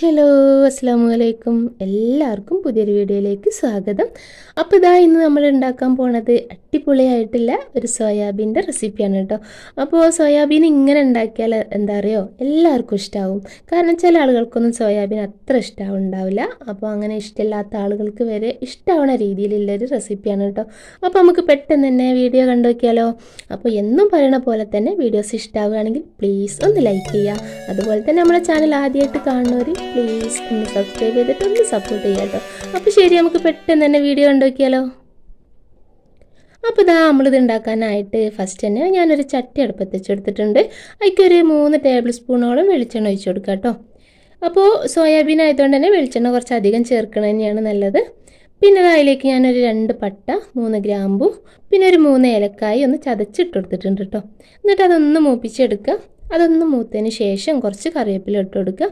hello അസ്സാം വലൈക്കും എല്ലാവർക്കും പുതിയൊരു വീഡിയോയിലേക്ക് സ്വാഗതം അപ്പോൾ ഇതാ ഇന്ന് നമ്മൾ ഉണ്ടാക്കാൻ പോണത് അടിപൊളിയായിട്ടുള്ള ഒരു സോയാബീൻ്റെ റെസിപ്പിയാണ് കേട്ടോ അപ്പോൾ സോയാബീൻ ഇങ്ങനെ ഉണ്ടാക്കിയാൽ എന്താ പറയുക എല്ലാവർക്കും ഇഷ്ടമാവും കാരണം ചില ആളുകൾക്കൊന്നും സോയാബീൻ അത്ര ഇഷ്ടമുണ്ടാവില്ല അപ്പോൾ അങ്ങനെ ഇഷ്ടമില്ലാത്ത ആളുകൾക്ക് വരെ ഇഷ്ടമാവണ രീതിയിലുള്ളൊരു റെസിപ്പിയാണ് കേട്ടോ അപ്പോൾ നമുക്ക് പെട്ടെന്ന് തന്നെ വീഡിയോ കണ്ടു നോക്കിയാലോ അപ്പോൾ എന്നും പറയണ പോലെ തന്നെ വീഡിയോസ് ഇഷ്ടമാവുകയാണെങ്കിൽ പ്ലീസ് ഒന്ന് ലൈക്ക് ചെയ്യുക അതുപോലെ തന്നെ നമ്മുടെ ചാനൽ ആദ്യമായിട്ട് കാണുന്നവർ പ്ലീസ് ഒന്ന് സബ്സ്ക്രൈബ് ചെയ്തിട്ട് ഒന്ന് സപ്പോർട്ട് ചെയ്യാം കേട്ടോ അപ്പോൾ ശരി നമുക്ക് പെട്ടെന്ന് തന്നെ വീഡിയോ ഉണ്ടാക്കിയാലോ അപ്പോൾ ഇതാ നമ്മളിത് ഉണ്ടാക്കാനായിട്ട് ഫസ്റ്റ് തന്നെ ഞാനൊരു ചട്ടി അടുപ്പത്ത് വെച്ചെടുത്തിട്ടുണ്ട് അതിക്കൊരു മൂന്ന് ടേബിൾ സ്പൂണോളം വെളിച്ചെണ്ണ ഒഴിച്ചു കൊടുക്കുക കേട്ടോ അപ്പോൾ സോയാബീൻ ആയതുകൊണ്ട് തന്നെ വെളിച്ചെണ്ണ കുറച്ച് അധികം ചേർക്കണം തന്നെയാണ് നല്ലത് പിന്നെ അതിലേക്ക് ഞാനൊരു രണ്ട് പട്ട മൂന്ന് ഗ്രാമ്പു പിന്നെ ഒരു മൂന്ന് ഏലക്കായി ഒന്ന് ചതച്ചിട്ട് കൊടുത്തിട്ടുണ്ട് കേട്ടോ എന്നിട്ട് അതൊന്ന് മൂപ്പിച്ചെടുക്കുക അതൊന്ന് മൂത്തതിന് ശേഷം കുറച്ച് കറിവേപ്പില ഇട്ട് കൊടുക്കുക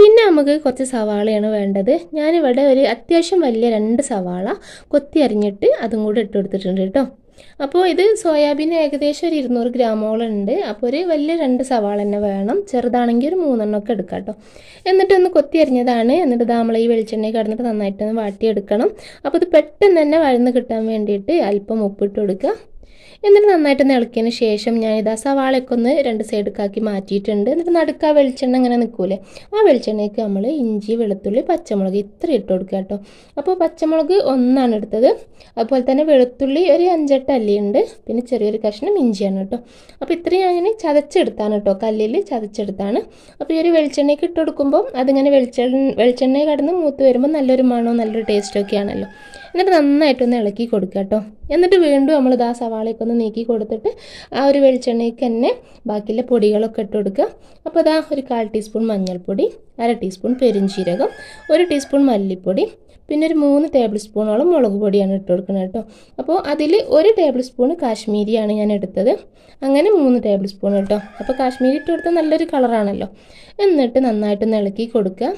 പിന്നെ നമുക്ക് കുറച്ച് സവാളയാണ് വേണ്ടത് ഞാനിവിടെ ഒരു അത്യാവശ്യം വലിയ രണ്ട് സവാള കൊത്തി അരിഞ്ഞിട്ട് അതും കൂടി ഇട്ട് കൊടുത്തിട്ടുണ്ട് കേട്ടോ അപ്പോൾ ഇത് സോയാബീൻ ഏകദേശം ഒരു ഇരുന്നൂറ് ഗ്രാമോളം ഉണ്ട് അപ്പോൾ ഒരു വലിയ രണ്ട് സവാള തന്നെ വേണം ചെറുതാണെങ്കിൽ ഒരു മൂന്നെണ്ണം ഒക്കെ എടുക്കാം കേട്ടോ എന്നിട്ടൊന്ന് കൊത്തി അരിഞ്ഞതാണ് എന്നിട്ട് നമ്മൾ ഈ വെളിച്ചെണ്ണയിൽ കടന്നിട്ട് നന്നായിട്ടൊന്ന് വാട്ടിയെടുക്കണം അപ്പോൾ ഇത് പെട്ടെന്ന് തന്നെ വഴന്ന് കിട്ടാൻ വേണ്ടിയിട്ട് അല്പം ഉപ്പിട്ട് കൊടുക്കുക എന്നിട്ട് നന്നായിട്ട് ഇളക്കിയതിന് ശേഷം ഇതാ സവാളയൊക്കെ ഒന്ന് രണ്ട് സൈഡൊക്കാക്കി മാറ്റിയിട്ടുണ്ട് എന്നിട്ട് നടുക്ക ആ വെളിച്ചെണ്ണ അങ്ങനെ നിൽക്കൂലേ ആ വെളിച്ചെണ്ണയ്ക്ക് നമ്മൾ ഇഞ്ചി വെളുത്തുള്ളി പച്ചമുളക് ഇത്ര ഇട്ട് കൊടുക്കുക കേട്ടോ അപ്പോൾ പച്ചമുളക് ഒന്നാണ് എടുത്തത് അതുപോലെ തന്നെ വെളുത്തുള്ളി ഒരു അഞ്ചെട്ട് അല്ലിയുണ്ട് പിന്നെ ചെറിയൊരു കഷ്ണം ഇഞ്ചിയാണ് കേട്ടോ അപ്പോൾ ഇത്രയും ഞാൻ ഇങ്ങനെ ചതച്ചെടുത്താണ് കേട്ടോ കല്ലിൽ ചതച്ചെടുത്താണ് അപ്പോൾ ഈ ഒരു വെളിച്ചെണ്ണയ്ക്ക് ഇട്ട് കൊടുക്കുമ്പോൾ അതിങ്ങനെ വെളിച്ചെണ്ണ വെളിച്ചെണ്ണയെ കടന്ന് മൂത്ത് വരുമ്പോൾ നല്ലൊരു മണവും നല്ലൊരു ടേസ്റ്റൊക്കെയാണല്ലോ എന്നിട്ട് നന്നായിട്ടൊന്ന് ഇളക്കി കൊടുക്കുക കേട്ടോ എന്നിട്ട് വീണ്ടും നമ്മൾ ഇതാ സവാളയൊക്കെ ഒന്ന് നീക്കി കൊടുത്തിട്ട് ആ ഒരു വെളിച്ചെണ്ണയ്ക്ക് തന്നെ ബാക്കിയുള്ള പൊടികളൊക്കെ ഇട്ട് കൊടുക്കുക അപ്പോൾ ഇതാ ഒരു കാൽ ടീസ്പൂൺ മഞ്ഞൾപ്പൊടി അര ടീസ്പൂൺ പെരുംജീരകം ഒരു ടീസ്പൂൺ മല്ലിപ്പൊടി പിന്നെ ഒരു മൂന്ന് ടേബിൾ സ്പൂണോളം മുളക് പൊടിയാണ് ഇട്ട് കൊടുക്കുന്നത് കേട്ടോ അപ്പോൾ അതിൽ ഒരു ടേബിൾ സ്പൂൺ കാശ്മീരിയാണ് ഞാൻ എടുത്തത് അങ്ങനെ മൂന്ന് ടേബിൾ സ്പൂൺ കേട്ടോ അപ്പോൾ കാശ്മീരി ഇട്ട് കൊടുത്താൽ നല്ലൊരു കളറാണല്ലോ എന്നിട്ട് നന്നായിട്ടൊന്ന് ഇളക്കി കൊടുക്കുക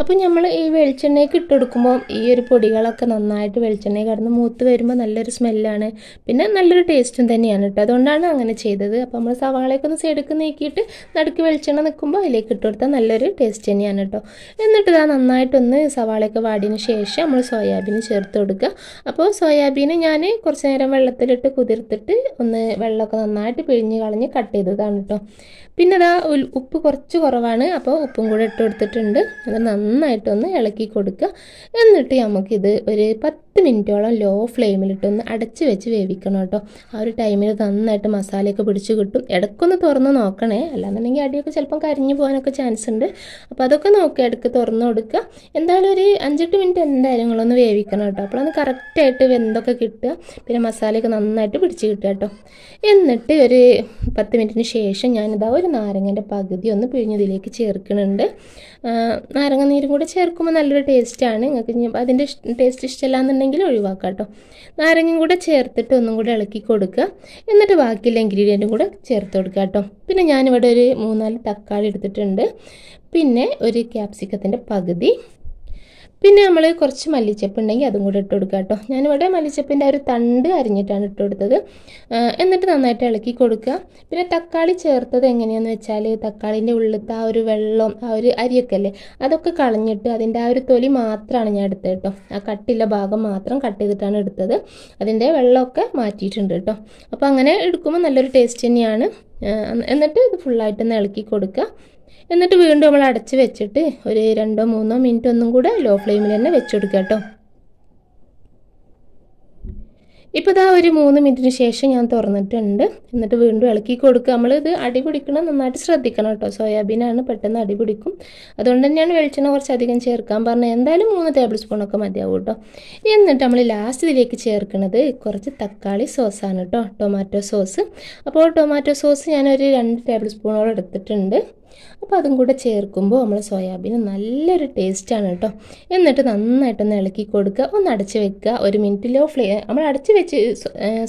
അപ്പോൾ നമ്മൾ ഈ വെളിച്ചെണ്ണയൊക്കെ ഇട്ടെടുക്കുമ്പോൾ ഈ ഒരു പൊടികളൊക്കെ നന്നായിട്ട് വെളിച്ചെണ്ണയിൽ കടന്ന് മൂത്ത് വരുമ്പോൾ നല്ലൊരു സ്മെല്ലാണ് പിന്നെ നല്ലൊരു ടേസ്റ്റും തന്നെയാണ് കേട്ടോ അതുകൊണ്ടാണ് അങ്ങനെ ചെയ്തത് അപ്പോൾ നമ്മൾ സവാളയൊക്കെ ഒന്ന് സൈഡൊക്കെ നീക്കിയിട്ട് നടുക്ക് വെളിച്ചെണ്ണ നിൽക്കുമ്പോൾ അതിലേക്ക് ഇട്ട് കൊടുത്താൽ നല്ലൊരു ടേസ്റ്റ് തന്നെയാണ് കേട്ടോ എന്നിട്ട് ഇതാ നന്നായിട്ടൊന്ന് സവാളയൊക്കെ വാടിയതിന് ശേഷം നമ്മൾ സോയാബീൻ ചേർത്ത് കൊടുക്കുക അപ്പോൾ സോയാബീൻ ഞാൻ കുറച്ച് നേരം വെള്ളത്തിലിട്ട് കുതിർത്തിട്ട് ഒന്ന് വെള്ളമൊക്കെ നന്നായിട്ട് പിഴിഞ്ഞ് കളഞ്ഞ് കട്ട് ചെയ്തതാണ് കേട്ടോ പിന്നെ ഇതാ ഉപ്പ് കുറച്ച് കുറവാണ് അപ്പോൾ ഉപ്പും കൂടെ ഇട്ട് കൊടുത്തിട്ടുണ്ട് അത് നന്നായിട്ടൊന്ന് ഇളക്കി കൊടുക്കുക എന്നിട്ട് നമുക്കിത് ഒരു പത്ത് പത്ത് മിനിറ്റോളം ലോ ഫ്ലെയിമിലിട്ടൊന്ന് അടച്ച് വെച്ച് വേവിക്കണം കേട്ടോ ആ ഒരു ടൈമിൽ നന്നായിട്ട് മസാലയൊക്കെ പിടിച്ച് കിട്ടും ഇടയ്ക്കൊന്ന് തുറന്ന് നോക്കണേ അല്ലാന്നുണ്ടെങ്കിൽ അടിയൊക്കെ ചിലപ്പം കരിഞ്ഞു പോകാനൊക്കെ ചാൻസ് ഉണ്ട് അപ്പോൾ അതൊക്കെ നോക്കുക ഇടയ്ക്ക് തുറന്ന് കൊടുക്കുക എന്തായാലും ഒരു അഞ്ചെട്ട് മിനിറ്റ് എന്തായാലും നിങ്ങളൊന്ന് വേവിക്കണം കേട്ടോ അപ്പോഴൊന്ന് കറക്റ്റായിട്ട് വെന്തൊക്കെ കിട്ടുക പിന്നെ മസാലയൊക്കെ നന്നായിട്ട് പിടിച്ച് കിട്ടുക കേട്ടോ എന്നിട്ട് ഒരു പത്ത് മിനിറ്റിന് ശേഷം ഞാനിതാ ഒരു നാരങ്ങേൻ്റെ പകുതി ഒന്ന് പിഴിഞ്ഞതിലേക്ക് ചേർക്കുന്നുണ്ട് നാരങ്ങ നീരും കൂടെ ചേർക്കുമ്പോൾ നല്ലൊരു ടേസ്റ്റാണ് നിങ്ങൾക്ക് അതിൻ്റെ ടേസ്റ്റ് ഇഷ്ടമല്ലാന്നുണ്ടെങ്കിൽ ആവശ്യമുണ്ടെങ്കിൽ ഒഴിവാക്കുക കേട്ടോ നാരങ്ങയും കൂടെ ചേർത്തിട്ട് ഒന്നും കൂടെ ഇളക്കി കൊടുക്കുക എന്നിട്ട് ബാക്കിയുള്ള ഇൻഗ്രീഡിയൻറ്റും കൂടെ ചേർത്ത് കൊടുക്കുക കേട്ടോ പിന്നെ ഞാനിവിടെ ഒരു മൂന്നാല് തക്കാളി എടുത്തിട്ടുണ്ട് പിന്നെ ഒരു ക്യാപ്സിക്കത്തിൻ്റെ പകുതി പിന്നെ നമ്മൾ കുറച്ച് മല്ലിച്ചപ്പ് ഉണ്ടെങ്കിൽ അതും കൂടെ ഇട്ട് കൊടുക്കുക കേട്ടോ ഞാനിവിടെ മല്ലിച്ചപ്പിൻ്റെ ഒരു തണ്ട് അരിഞ്ഞിട്ടാണ് ഇട്ട് കൊടുത്തത് എന്നിട്ട് നന്നായിട്ട് ഇളക്കി കൊടുക്കുക പിന്നെ തക്കാളി ചേർത്തത് എങ്ങനെയാന്ന് വെച്ചാൽ തക്കാളിൻ്റെ ഉള്ളിലത്തെ ആ ഒരു വെള്ളം ആ ഒരു അരിയൊക്കെ അല്ലേ അതൊക്കെ കളഞ്ഞിട്ട് അതിൻ്റെ ആ ഒരു തൊലി മാത്രമാണ് ഞാൻ എടുത്തത് കേട്ടോ ആ കട്ടിലെ ഭാഗം മാത്രം കട്ട് ചെയ്തിട്ടാണ് എടുത്തത് അതിൻ്റെ വെള്ളമൊക്കെ മാറ്റിയിട്ടുണ്ട് കേട്ടോ അപ്പോൾ അങ്ങനെ എടുക്കുമ്പോൾ നല്ലൊരു ടേസ്റ്റ് തന്നെയാണ് എന്നിട്ട് ഇത് ഫുള്ളായിട്ടൊന്ന് ഇളക്കി കൊടുക്കുക എന്നിട്ട് വീണ്ടും നമ്മൾ അടച്ച് വെച്ചിട്ട് ഒരു രണ്ടോ മൂന്നോ മിനിറ്റ് ഒന്നും കൂടെ ലോ ഫ്ലെയിമിൽ തന്നെ വെച്ച് കേട്ടോ ഇപ്പോൾ ഇതാ ഒരു മൂന്ന് മിനിറ്റിന് ശേഷം ഞാൻ തുറന്നിട്ടുണ്ട് എന്നിട്ട് വീണ്ടും ഇളക്കി കൊടുക്കുക നമ്മളിത് അടി നന്നായിട്ട് ശ്രദ്ധിക്കണം കേട്ടോ സോയാബീനാണ് പെട്ടെന്ന് അടിപൊളിക്കും അതുകൊണ്ട് തന്നെയാണ് വെളിച്ചെണ്ണ കുറച്ചധികം ചേർക്കാൻ പറഞ്ഞത് എന്തായാലും മൂന്ന് ടേബിൾ സ്പൂണൊക്കെ മതിയാവും കേട്ടോ എന്നിട്ട് നമ്മൾ ലാസ്റ്റ് ഇതിലേക്ക് ചേർക്കുന്നത് കുറച്ച് തക്കാളി സോസാണ് കേട്ടോ ടൊമാറ്റോ സോസ് അപ്പോൾ ടൊമാറ്റോ സോസ് ഞാനൊരു രണ്ട് ടേബിൾ സ്പൂണോളം എടുത്തിട്ടുണ്ട് അപ്പോൾ അതും കൂടെ ചേർക്കുമ്പോൾ നമ്മൾ സോയാബീൻ നല്ലൊരു ടേസ്റ്റാണ് കേട്ടോ എന്നിട്ട് നന്നായിട്ടൊന്ന് ഇളക്കി കൊടുക്കുക ഒന്ന് അടച്ച് വെക്കുക ഒരു മിനിറ്റ് ലോ ഫ്ലേ നമ്മൾ അടച്ച് വെച്ച്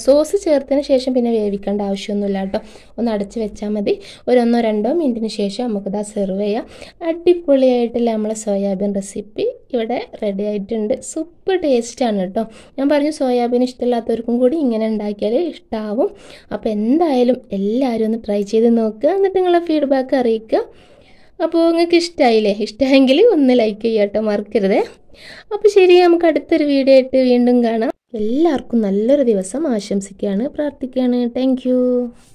സോസ് ചേർത്തതിന് ശേഷം പിന്നെ വേവിക്കേണ്ട ആവശ്യമൊന്നുമില്ല കേട്ടോ ഒന്ന് അടച്ച് വെച്ചാൽ മതി ഒരൊന്നോ രണ്ടോ മിനിറ്റിന് ശേഷം നമുക്കത് സെർവ് ചെയ്യാം അടിപൊളിയായിട്ടുള്ള നമ്മളെ സോയാബീൻ റെസിപ്പി ഇവിടെ റെഡി ആയിട്ടുണ്ട് സൂപ്പർ ടേസ്റ്റാണ് കേട്ടോ ഞാൻ പറഞ്ഞു സോയാബീൻ ഇഷ്ടമില്ലാത്തവർക്കും കൂടി ഇങ്ങനെ ഉണ്ടാക്കിയാൽ ഇഷ്ടമാവും അപ്പോൾ എന്തായാലും എല്ലാവരും ഒന്ന് ട്രൈ ചെയ്ത് നോക്കുക എന്നിട്ട് നിങ്ങളെ ഫീഡ്ബാക്ക് അറിയിക്കുക അപ്പോൾ നിങ്ങൾക്ക് ഇഷ്ടമായില്ലേ ഇഷ്ടമായെങ്കിൽ ഒന്ന് ലൈക്ക് ചെയ്യാട്ടോ മറക്കരുത് അപ്പോൾ ശരി നമുക്ക് അടുത്തൊരു വീഡിയോ ആയിട്ട് വീണ്ടും കാണാം എല്ലാവർക്കും നല്ലൊരു ദിവസം ആശംസിക്കുകയാണ് പ്രാർത്ഥിക്കുകയാണ് താങ്ക്